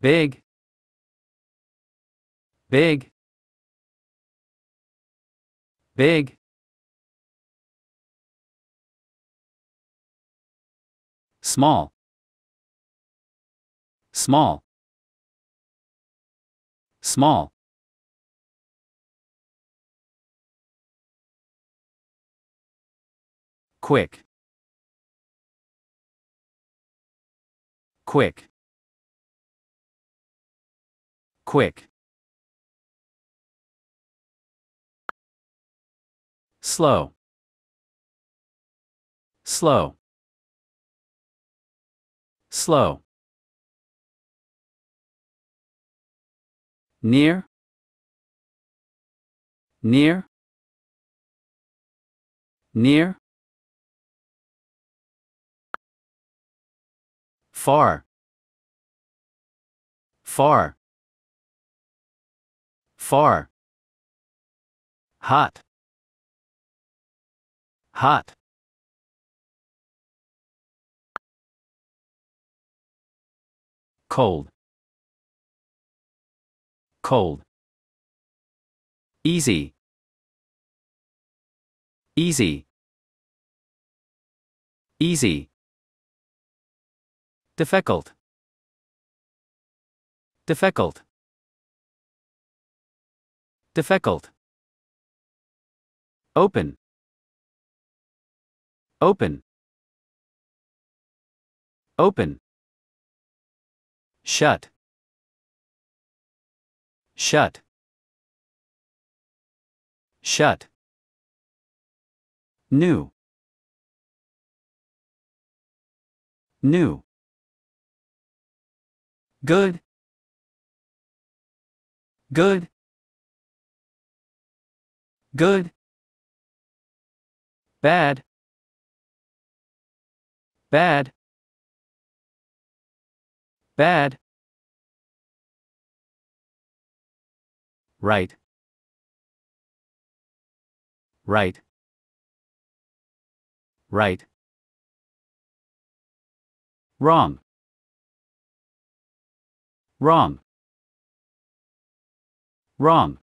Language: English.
Big. Big. Big. Small. Small. Small. Quick. Quick. Quick. Slow. Slow. Slow. Near. Near. Near. Far. Far far hot hot cold cold easy easy easy difficult difficult difficult open open open shut shut shut new new good good Good. Bad. Bad. Bad. Right. Right. Right. Wrong. Wrong. Wrong.